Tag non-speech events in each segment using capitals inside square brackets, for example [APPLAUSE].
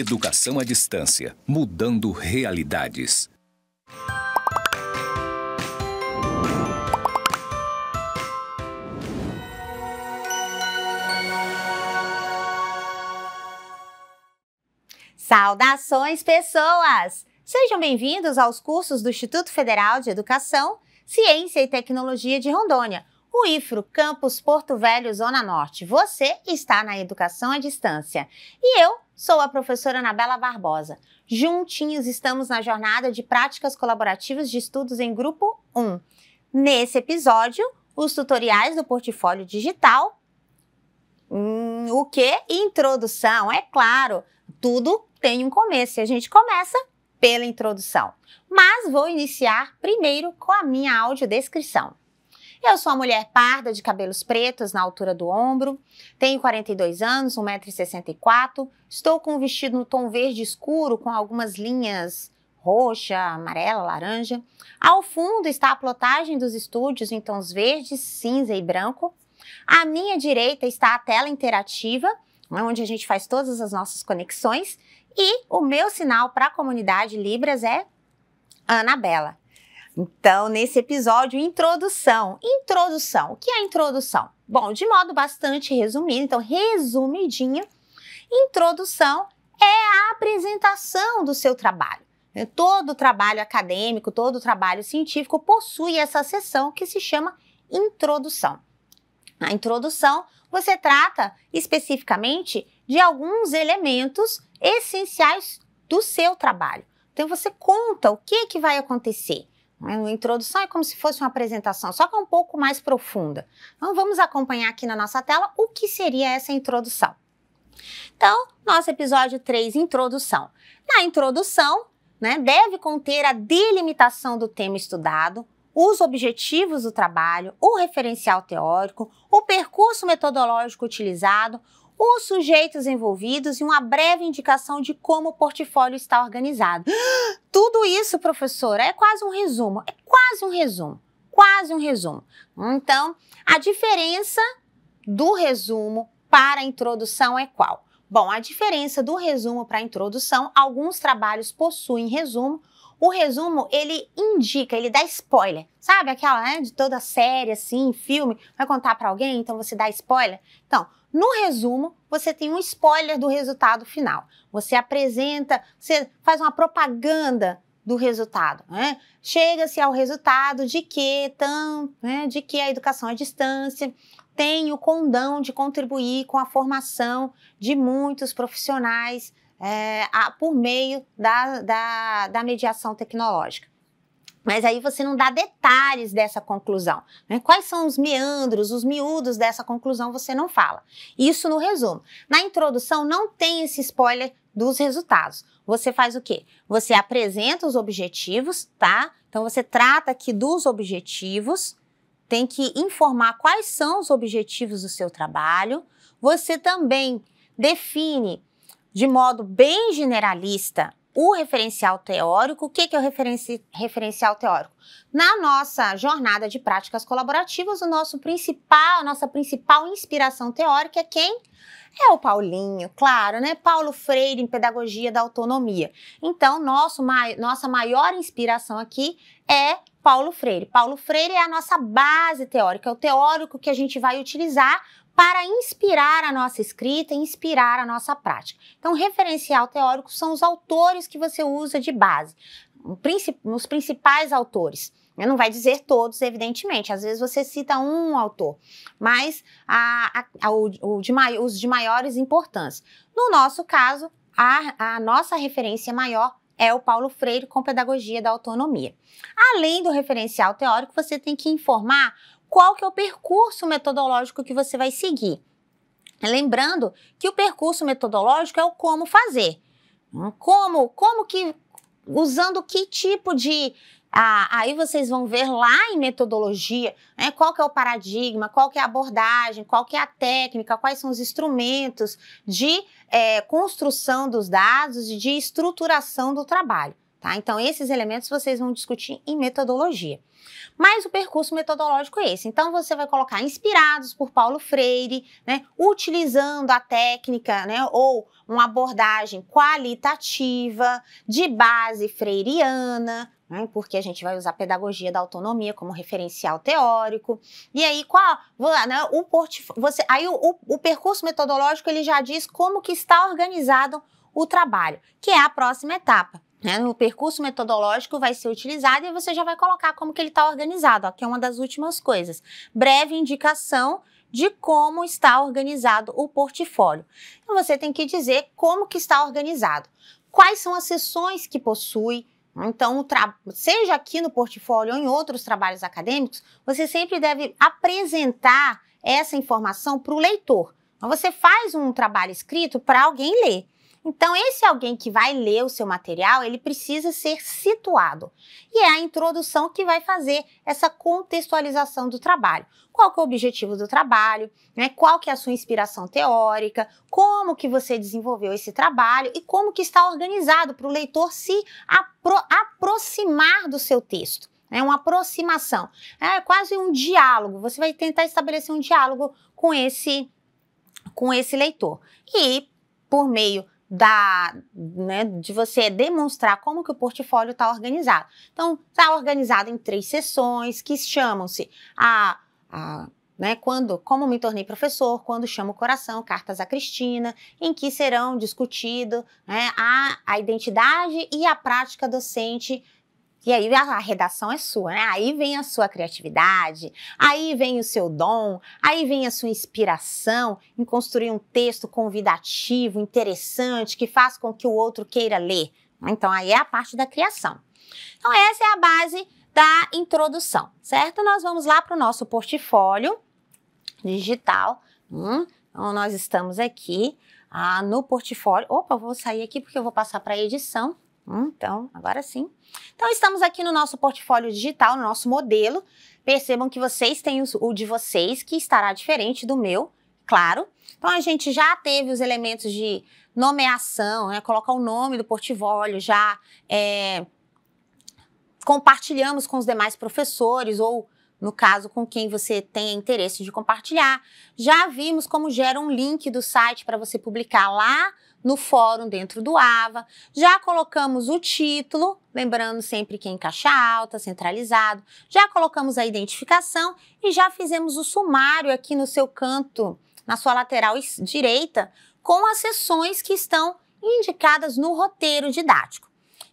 Educação à distância, mudando realidades. Saudações, pessoas! Sejam bem-vindos aos cursos do Instituto Federal de Educação, Ciência e Tecnologia de Rondônia, o IFRO Campus Porto Velho, Zona Norte. Você está na Educação à Distância. E eu sou a professora Anabela Barbosa. Juntinhos estamos na jornada de práticas colaborativas de estudos em grupo 1. Nesse episódio, os tutoriais do portfólio digital. Hum, o que? Introdução, é claro. Tudo tem um começo e a gente começa pela introdução. Mas vou iniciar primeiro com a minha audiodescrição. Eu sou uma mulher parda, de cabelos pretos na altura do ombro, tenho 42 anos, 1,64m, estou com um vestido no tom verde escuro com algumas linhas roxa, amarela, laranja. Ao fundo está a plotagem dos estúdios em tons verdes, cinza e branco. À minha direita está a tela interativa, onde a gente faz todas as nossas conexões. E o meu sinal para a comunidade Libras é Anabela. Então, nesse episódio, introdução. Introdução. O que é introdução? Bom, de modo bastante resumido, então resumidinho, introdução é a apresentação do seu trabalho. Né, todo trabalho acadêmico, todo trabalho científico possui essa seção que se chama introdução. Na introdução, você trata especificamente de alguns elementos essenciais do seu trabalho. Então você conta o que, que vai acontecer. Né? introdução é como se fosse uma apresentação, só que é um pouco mais profunda. Então vamos acompanhar aqui na nossa tela o que seria essa introdução. Então, nosso episódio 3, introdução. Na introdução, né, deve conter a delimitação do tema estudado, os objetivos do trabalho, o referencial teórico, o percurso metodológico utilizado, os sujeitos envolvidos e uma breve indicação de como o portfólio está organizado. [GASPS] Tudo isso, professora, é quase um resumo. É quase um resumo. Quase um resumo. Então, a diferença do resumo para a introdução é qual? Bom, a diferença do resumo para a introdução, alguns trabalhos possuem resumo, o resumo ele indica, ele dá spoiler. Sabe aquela, né, de toda série assim, filme, vai contar para alguém, então você dá spoiler? Então, no resumo, você tem um spoiler do resultado final. Você apresenta, você faz uma propaganda do resultado. Né? Chega-se ao resultado de que tão, né, de que a educação à distância tem o condão de contribuir com a formação de muitos profissionais é, a, por meio da, da, da mediação tecnológica. Mas aí você não dá detalhes dessa conclusão. Né? Quais são os meandros, os miúdos dessa conclusão, você não fala. Isso no resumo. Na introdução não tem esse spoiler dos resultados. Você faz o quê? Você apresenta os objetivos, tá? Então você trata aqui dos objetivos, tem que informar quais são os objetivos do seu trabalho. Você também define de modo bem generalista o referencial teórico. O que, é o referencial teórico? Na nossa jornada de práticas colaborativas, o nosso principal, a nossa principal inspiração teórica é quem? É o Paulinho, claro, né? Paulo Freire em Pedagogia da Autonomia. Então, nosso, nossa maior inspiração aqui é Paulo Freire. Paulo Freire é a nossa base teórica, é o teórico que a gente vai utilizar para inspirar a nossa escrita, inspirar a nossa prática. Então, referencial teórico são os autores que você usa de base, os principais autores. Não vai dizer todos, evidentemente. Às vezes você cita um autor, mas a, a, a, o, de, os de maiores importância. No nosso caso, a nossa referência maior é o Paulo Freire com Pedagogia da Autonomia. Além do referencial teórico, você tem que informar qual que é o percurso metodológico que você vai seguir. Lembrando que o percurso metodológico é o como fazer. Como, como que usando que tipo de, ah, aí vocês vão ver lá em metodologia né, qual que é o paradigma, qual que é a abordagem, qual que é a técnica, quais são os instrumentos de é, construção dos dados e de estruturação do trabalho. Tá? Então, esses elementos vocês vão discutir em metodologia. Mas o percurso metodológico é esse. Então, você vai colocar inspirados por Paulo Freire, né, utilizando a técnica né, ou uma abordagem qualitativa, de base freiriana, né? porque a gente vai usar a pedagogia da autonomia como referencial teórico. E aí, qual? Né, o portfólio, você, aí o, o, percurso metodológico ele já diz como que está organizado o trabalho, que é a próxima etapa. Né? O percurso metodológico vai ser utilizado e você já vai colocar como que ele está organizado, ó, que é uma das últimas coisas. Breve indicação de como está organizado o portfólio. Então você tem que dizer como que está organizado. Quais são as sessões que possui, então, seja aqui no portfólio ou em outros trabalhos acadêmicos, você sempre deve apresentar essa informação para o leitor. Então, você faz um trabalho escrito para alguém ler. Então, esse alguém que vai ler o seu material, ele precisa ser situado. E é a introdução que vai fazer essa contextualização do trabalho. Qual que é o objetivo do trabalho, né? qual que é a sua inspiração teórica, como que você desenvolveu esse trabalho e como que está organizado para o leitor se apro aproximar do seu texto. É uma aproximação, é quase um diálogo. Você vai tentar estabelecer um diálogo com esse, com esse leitor. E por meio da, né, de você demonstrar como que o portfólio está organizado. Então, está organizado em três sessões que chamam-se a, a né, quando, como me tornei professor, quando chamo o coração, cartas a Cristina, em que serão discutido né, a, a identidade e a prática docente e aí a redação é sua, né? Aí vem a sua criatividade, aí vem o seu dom, aí vem a sua inspiração em construir um texto convidativo, interessante, que faz com que o outro queira ler. Né? Então aí é a parte da criação. Então essa é a base da introdução, certo? Nós vamos lá para o nosso portfólio digital. Hum, então nós estamos aqui ah, no portfólio. Opa, vou sair aqui porque eu vou passar para a edição. Então, agora sim. Então, estamos aqui no nosso portfólio digital, no nosso modelo. Percebam que vocês têm o de vocês, que estará diferente do meu, claro. Então, a gente já teve os elementos de nomeação, né? colocar o nome do portfólio, já é, compartilhamos com os demais professores ou no caso com quem você tenha interesse de compartilhar. Já vimos como gera um link do site para você publicar lá no fórum dentro do AVA. Já colocamos o título, lembrando sempre que é em caixa alta, centralizado. Já colocamos a identificação e já fizemos o sumário aqui no seu canto, na sua lateral direita, com as seções que estão indicadas no roteiro didático.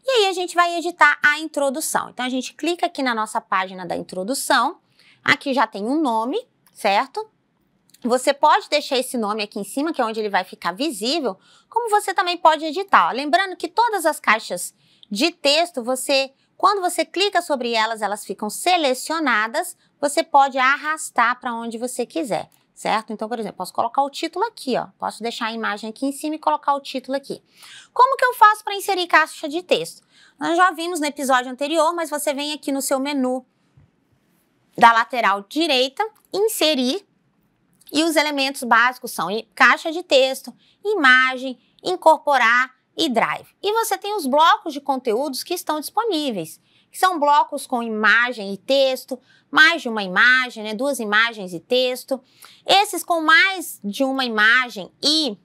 E aí a gente vai editar a introdução. Então a gente clica aqui na nossa página da introdução. Aqui já tem um nome, certo? Você pode deixar esse nome aqui em cima, que é onde ele vai ficar visível, como você também pode editar. Lembrando que todas as caixas de texto, você, quando você clica sobre elas, elas ficam selecionadas, você pode arrastar para onde você quiser, certo? Então, por exemplo, posso colocar o título aqui, ó. Posso deixar a imagem aqui em cima e colocar o título aqui. Como que eu faço para inserir caixa de texto? Nós já vimos no episódio anterior, mas você vem aqui no seu menu da lateral direita, inserir, e os elementos básicos são caixa de texto, imagem, incorporar e drive. E você tem os blocos de conteúdos que estão disponíveis, que são blocos com imagem e texto, mais de uma imagem, né, duas imagens e texto. Esses com mais de uma imagem e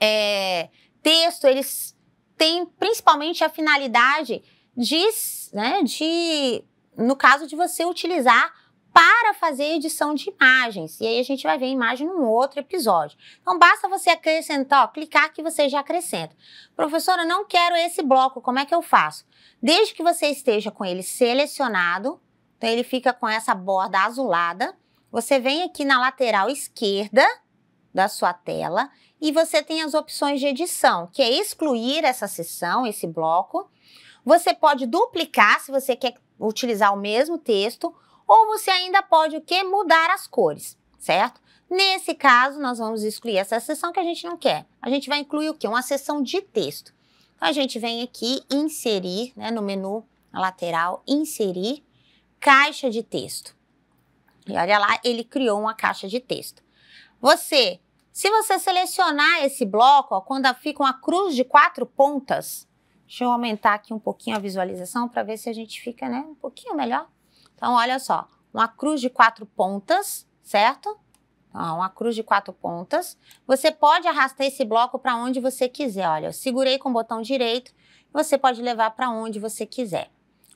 é, texto, eles têm principalmente a finalidade de, né, de, no caso de você utilizar para fazer edição de imagens. E aí a gente vai ver a imagem num outro episódio. Então basta você acrescentar, ó, clicar que você já acrescenta. Professora, não quero esse bloco, como é que eu faço? Desde que você esteja com ele selecionado, então ele fica com essa borda azulada, você vem aqui na lateral esquerda da sua tela e você tem as opções de edição, que é excluir essa seção, esse bloco. Você pode duplicar se você quer utilizar o mesmo texto ou você ainda pode o que? Mudar as cores, certo? Nesse caso, nós vamos excluir essa seção que a gente não quer. A gente vai incluir o que? Uma seção de texto. Então, a gente vem aqui, inserir, né, no menu lateral, inserir, caixa de texto. E olha lá, ele criou uma caixa de texto. Você, se você selecionar esse bloco, ó, quando fica uma cruz de quatro pontas, deixa eu aumentar aqui um pouquinho a visualização para ver se a gente fica né, um pouquinho melhor. Então, olha só, uma cruz de quatro pontas, certo? Então, uma cruz de quatro pontas. Você pode arrastar esse bloco para onde você quiser. Olha, eu segurei com o botão direito, você pode levar para onde você quiser,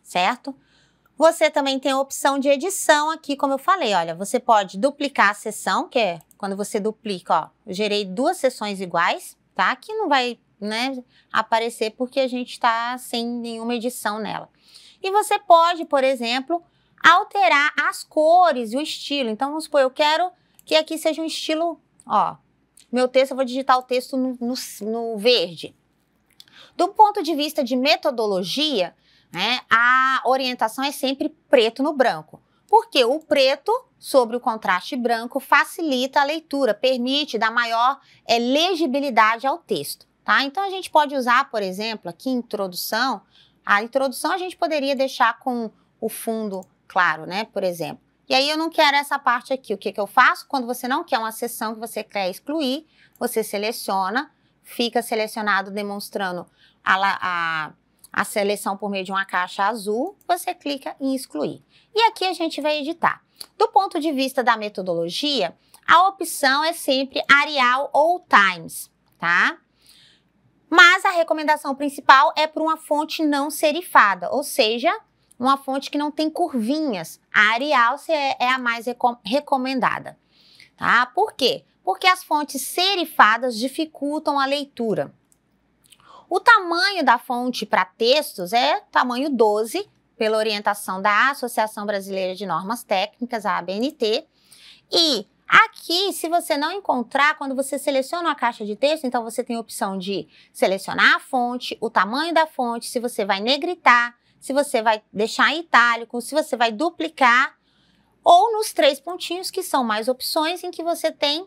certo? Você também tem a opção de edição aqui, como eu falei, olha, você pode duplicar a sessão, que é quando você duplica, ó, eu gerei duas sessões iguais, tá? Que não vai, né, aparecer porque a gente está sem nenhuma edição nela. E você pode, por exemplo, alterar as cores e o estilo. Então, vamos supor, eu quero que aqui seja um estilo, ó, meu texto, eu vou digitar o texto no, no, no verde. Do ponto de vista de metodologia, né, a orientação é sempre preto no branco. Porque o preto sobre o contraste branco facilita a leitura, permite dar maior é, legibilidade ao texto. Tá? Então a gente pode usar, por exemplo, aqui introdução. A introdução a gente poderia deixar com o fundo claro, né? Por exemplo. E aí eu não quero essa parte aqui. O que, que eu faço? Quando você não quer uma sessão que você quer excluir, você seleciona, fica selecionado demonstrando a, a, a seleção por meio de uma caixa azul, você clica em excluir. E aqui a gente vai editar. Do ponto de vista da metodologia, a opção é sempre Arial ou Times, tá? Mas a recomendação principal é por uma fonte não serifada, ou seja, uma fonte que não tem curvinhas. A Arial é, é a mais recom recomendada. Tá? Por quê? Porque as fontes serifadas dificultam a leitura. O tamanho da fonte para textos é tamanho 12, pela orientação da Associação Brasileira de Normas Técnicas, a ABNT. E Aqui, se você não encontrar, quando você seleciona a caixa de texto, então você tem a opção de selecionar a fonte, o tamanho da fonte, se você vai negritar, se você vai deixar itálico, se você vai duplicar, ou nos três pontinhos, que são mais opções em que você tem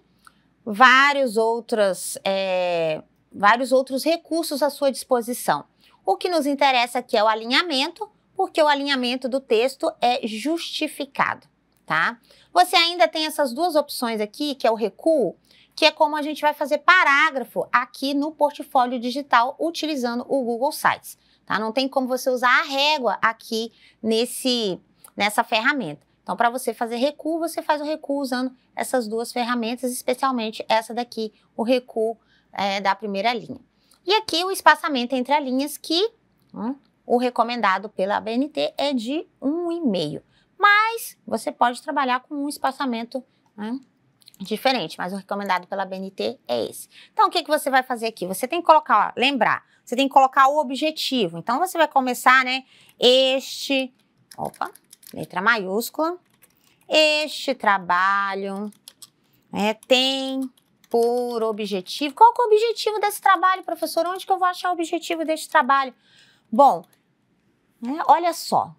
vários outros, é, vários outros recursos à sua disposição. O que nos interessa aqui é o alinhamento, porque o alinhamento do texto é justificado, tá? Você ainda tem essas duas opções aqui, que é o recuo, que é como a gente vai fazer parágrafo aqui no portfólio digital utilizando o Google Sites tá? Não tem como você usar a régua aqui nesse, nessa ferramenta. Então, para você fazer recuo, você faz o recuo usando essas duas ferramentas, especialmente essa daqui, o recuo é, da primeira linha. E aqui o espaçamento entre as linhas que hum, o recomendado pela BNT é de 1,5. Mas você pode trabalhar com um espaçamento hum, diferente, mas o recomendado pela BNT é esse. Então, o que, que você vai fazer aqui? Você tem que colocar, ó, lembrar, você tem que colocar o objetivo. Então, você vai começar, né? Este, opa, letra maiúscula, este trabalho né, tem por objetivo. Qual é o objetivo desse trabalho, professor? Onde que eu vou achar o objetivo desse trabalho? Bom, né, olha só,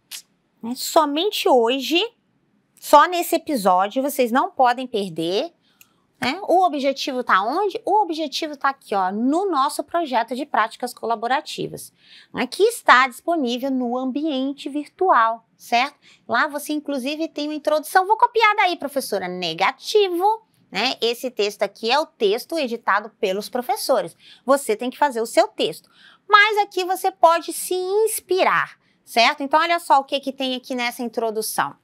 né, somente hoje só nesse episódio vocês não podem perder. Né? O objetivo está onde? O objetivo está aqui, ó, no nosso projeto de práticas colaborativas, né, que está disponível no ambiente virtual, certo? Lá você, inclusive, tem uma introdução. Vou copiar daí, professora. Negativo. Né? Esse texto aqui é o texto editado pelos professores. Você tem que fazer o seu texto. Mas aqui você pode se inspirar, certo? Então, olha só o que, que tem aqui nessa introdução.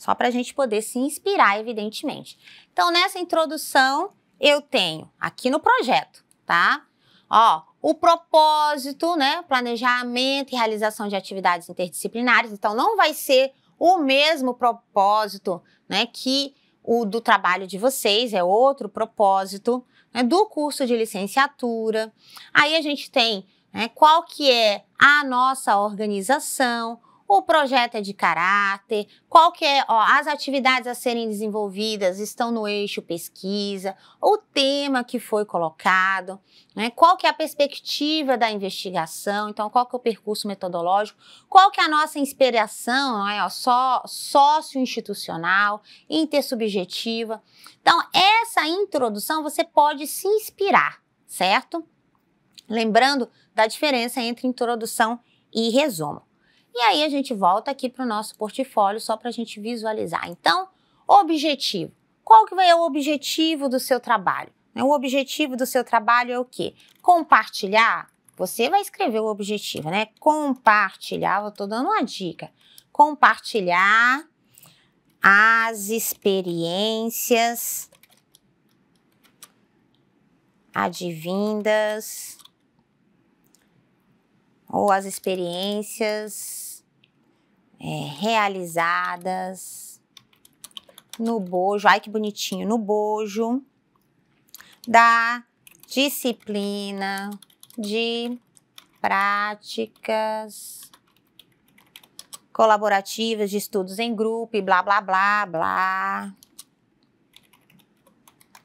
Só para a gente poder se inspirar, evidentemente. Então, nessa introdução, eu tenho aqui no projeto, tá? Ó, o propósito, né? Planejamento e realização de atividades interdisciplinares. Então, não vai ser o mesmo propósito, né? Que o do trabalho de vocês, é outro propósito, né, do curso de licenciatura. Aí a gente tem né, qual que é a nossa organização, o projeto é de caráter, qual que é, ó, as atividades a serem desenvolvidas estão no eixo pesquisa, o tema que foi colocado, né, qual que é a perspectiva da investigação, então qual que é o percurso metodológico, qual que é a nossa inspiração, não é, ó, só, sócio-institucional, intersubjetiva. Então, essa introdução você pode se inspirar, certo? Lembrando da diferença entre introdução e resumo. E aí a gente volta aqui para o nosso portfólio só para a gente visualizar. Então, objetivo. Qual que é o objetivo do seu trabalho? O objetivo do seu trabalho é o quê? Compartilhar? Você vai escrever o objetivo, né? Compartilhar, eu estou dando uma dica. Compartilhar as experiências advindas ou as experiências é, realizadas no bojo. Ai, que bonitinho! No bojo da disciplina de práticas colaborativas de estudos em grupo e blá blá blá blá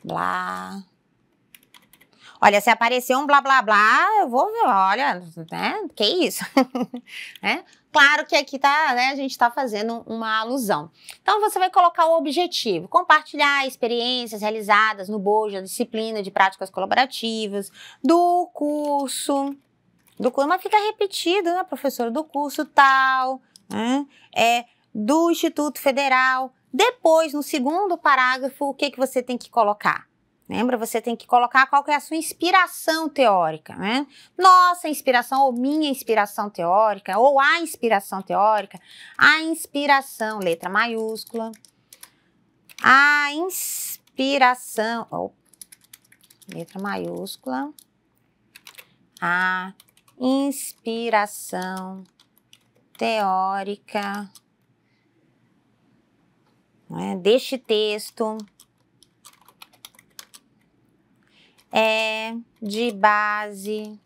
blá Olha, se aparecer um blá blá blá, eu vou ver, olha, né? Que isso? [LAUGHS] Né? Claro que aqui tá, né, a gente está fazendo uma alusão. Então você vai colocar o objetivo, compartilhar experiências realizadas no bojo, a disciplina de práticas colaborativas, do curso, do curso, mas fica repetido, né, professora, do curso tal, né, é, do Instituto Federal. Depois, no segundo parágrafo, o que, que você tem que colocar? Lembra? Você tem que colocar qual que é a sua inspiração teórica, né? Nossa inspiração, ou minha inspiração teórica, ou a inspiração teórica, a inspiração, letra maiúscula, a inspiração, ou letra maiúscula, a inspiração teórica né, deste texto é de base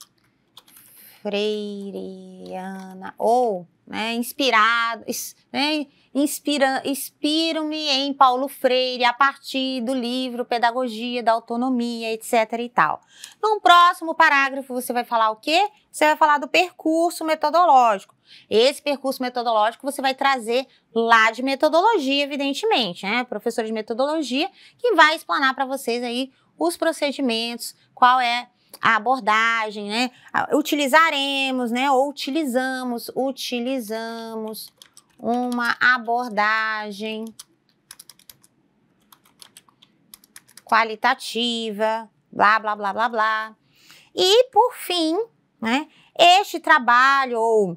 freiriana ou né, inspirado, né, inspiro-me em Paulo Freire a partir do livro Pedagogia da Autonomia, etc e tal. no próximo parágrafo você vai falar o quê? Você vai falar do percurso metodológico. Esse percurso metodológico você vai trazer lá de metodologia, evidentemente, né? Professor de metodologia que vai explanar para vocês aí os procedimentos, qual é a abordagem, né? Utilizaremos, né? Ou utilizamos, utilizamos uma abordagem qualitativa, blá, blá, blá, blá, blá. E, por fim, né? Este trabalho ou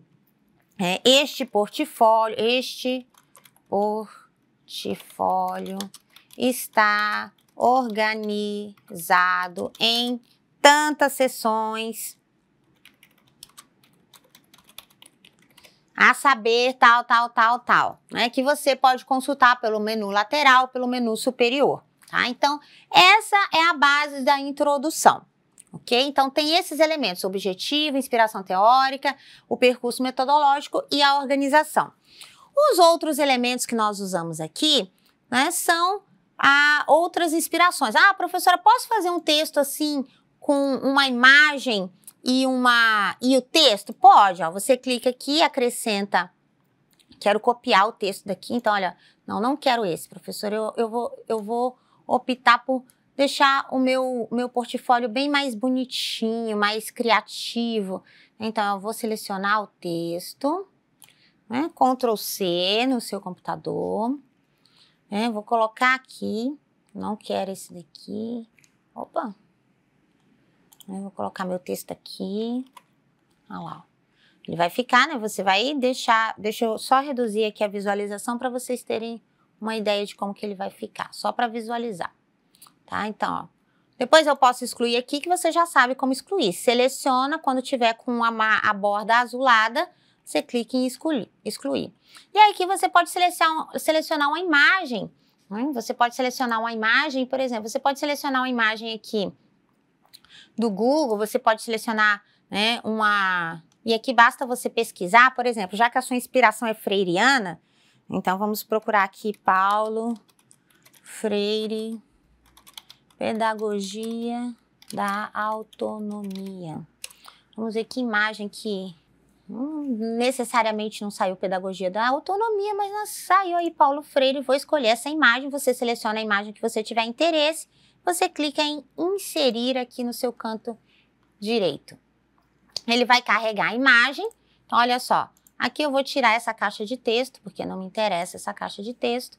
é, este portfólio, este portfólio está organizado em tantas sessões. A saber, tal, tal, tal, tal, né? Que você pode consultar pelo menu lateral, pelo menu superior, tá? Então, essa é a base da introdução. Ok? Então, tem esses elementos: objetivo, inspiração teórica, o percurso metodológico e a organização. Os outros elementos que nós usamos aqui né, são a outras inspirações. Ah, professora, posso fazer um texto assim com uma imagem e uma e o texto? Pode, ó, você clica aqui, acrescenta quero copiar o texto daqui, então olha, não, não quero esse, professora eu, eu, vou, eu vou optar por deixar o meu, meu portfólio bem mais bonitinho, mais criativo. Então, eu vou selecionar o texto, né, Ctrl C no seu computador, né? Vou colocar aqui, não quero esse daqui. Opa! Eu vou colocar meu texto aqui. Olha lá. Ele vai ficar, né? Você vai deixar... Deixa eu só reduzir aqui a visualização para vocês terem uma ideia de como que ele vai ficar. Só para visualizar. Tá? Então, ó. Depois eu posso excluir aqui, que você já sabe como excluir. Seleciona quando tiver com a, a borda azulada, você clica em excluir. excluir. E aí que você pode selecionar, uma imagem. Né? Você pode selecionar uma imagem, por exemplo, você pode selecionar uma imagem aqui do Google, você pode selecionar né, uma. E aqui basta você pesquisar, por exemplo, já que a sua inspiração é freiriana, então vamos procurar aqui Paulo Freire, Pedagogia da Autonomia. Vamos ver que imagem que necessariamente não saiu pedagogia da autonomia, mas saiu aí Paulo Freire. Vou escolher essa imagem. Você seleciona a imagem que você tiver interesse. Você clica em inserir aqui no seu canto direito. Ele vai carregar a imagem. Então, olha só. Aqui eu vou tirar essa caixa de texto, porque não me interessa essa caixa de texto.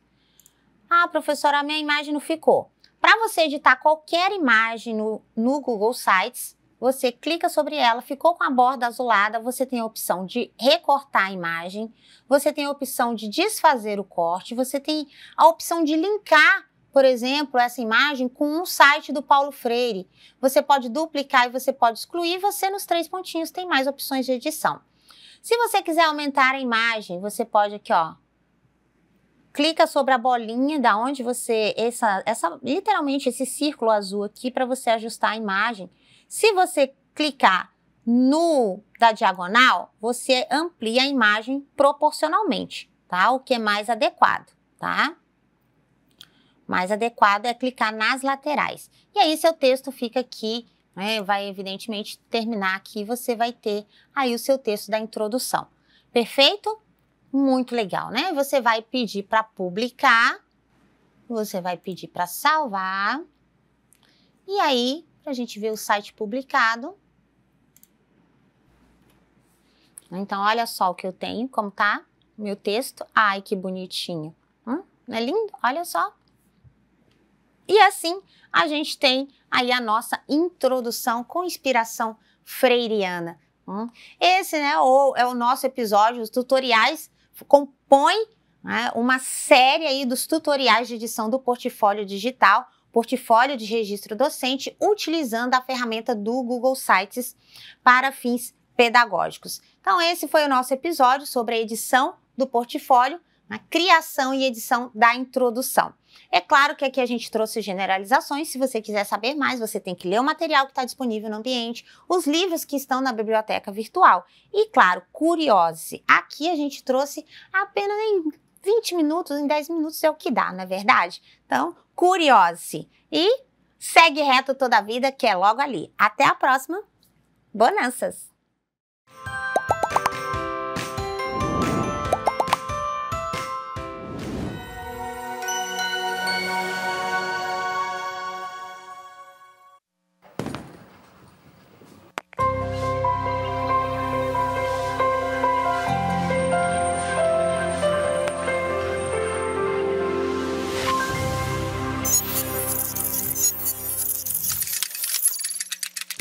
Ah, professora, a minha imagem não ficou. Para você editar qualquer imagem no, no Google Sites, você clica sobre ela, ficou com a borda azulada, você tem a opção de recortar a imagem, você tem a opção de desfazer o corte, você tem a opção de linkar por exemplo, essa imagem com um site do Paulo Freire. Você pode duplicar e você pode excluir. Você, nos três pontinhos, tem mais opções de edição. Se você quiser aumentar a imagem, você pode aqui, ó. Clica sobre a bolinha da onde você. Essa, essa, literalmente, esse círculo azul aqui para você ajustar a imagem. Se você clicar no da diagonal, você amplia a imagem proporcionalmente, tá? O que é mais adequado, tá? Mais adequado é clicar nas laterais. E aí seu texto fica aqui, né? Vai evidentemente terminar aqui, você vai ter aí o seu texto da introdução. Perfeito? Muito legal, né? Você vai pedir para publicar, você vai pedir para salvar. E aí para a gente ver o site publicado. Então, olha só o que eu tenho, como tá meu texto. Ai, que bonitinho. Hum? Não é lindo? Olha só. E assim, a gente tem aí a nossa introdução com inspiração freiriana. Hum? Esse né, ou é o nosso episódio, os tutoriais compõem né, uma série aí dos tutoriais de edição do portfólio digital portfólio de registro docente utilizando a ferramenta do Google Sites para fins pedagógicos. Então, esse foi o nosso episódio sobre a edição do portfólio, a criação e edição da introdução. É claro que aqui a gente trouxe generalizações. Se você quiser saber mais, você tem que ler o material que está disponível no ambiente, os livros que estão na biblioteca virtual. E, claro, curiose. Aqui a gente trouxe apenas em 20 minutos, em 10 minutos é o que dá, não é verdade? Então, curiose e segue reto toda a vida, que é logo ali. Até a próxima. Bonanças!